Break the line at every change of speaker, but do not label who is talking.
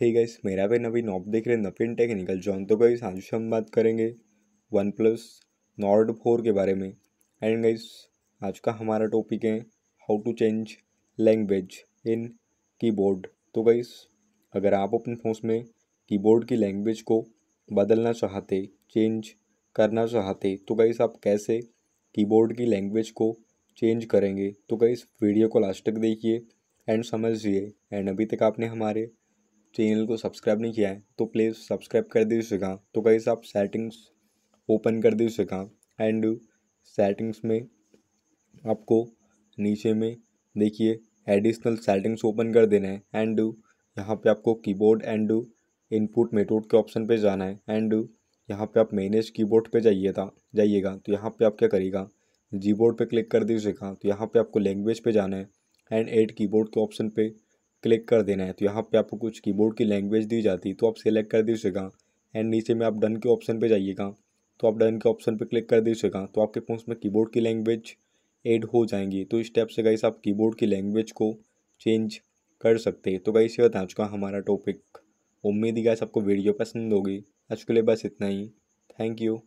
hey guys मेरा भी नवीन op देख रहे हैं नवीन टेक्निकल जॉन तो गाइस आज हम बात करेंगे वन प्लस नॉर्ड फोर के बारे में एंड गाइस आज का हमारा टॉपिक है how to change language in keyboard तो गाइस अगर आप अपने फोन में कीबोर्ड की लैंग्वेज को बदलना चाहते चेंज करना चाहते तो गाइस आप कैसे कीबोर्ड की लैंग्वेज को चेंज करेंगे तो गाइस वीडियो को लास्ट तक देखिए एंड समझिए एंड अभी तक आपने हमारे चैनल को सब्सक्राइब नहीं किया है तो प्लीज़ सब्सक्राइब कर दीजिएगा तो से आप सेटिंग्स ओपन कर दीजिएगा एंड सेटिंग्स में आपको नीचे में देखिए एडिशनल सेटिंग्स ओपन कर देना है एंड यहाँ पे आपको कीबोर्ड एंड इनपुट मेथड के ऑप्शन पे जाना है एंड यहाँ पे आप मैनेज कीबोर्ड पे जाइए था जाइएगा तो यहाँ पे आप क्या करेगा जी बोर्ड पर क्लिक कर दीजिएगा तो यहाँ पे आपको लैंग्वेज पे जाना है एंड एड कीबोर्ड के ऑप्शन पे क्लिक कर देना है तो यहाँ पे आपको कुछ कीबोर्ड की लैंग्वेज दी जाती है तो आप सेलेक्ट कर दीजिएगा एंड नीचे में आप डन के ऑप्शन पे जाइएगा तो आप डन के ऑप्शन पे क्लिक कर दीजिएगा तो आपके फोन में कीबोर्ड की लैंग्वेज ऐड हो जाएंगी तो इस टाइप से गाइस आप कीबोर्ड की लैंग्वेज को चेंज कर सकते हैं तो गाइस ये बता चुका हमारा टॉपिक उम्मीद ही गाइस आपको वीडियो पसंद होगी आज के लिए बस इतना ही थैंक यू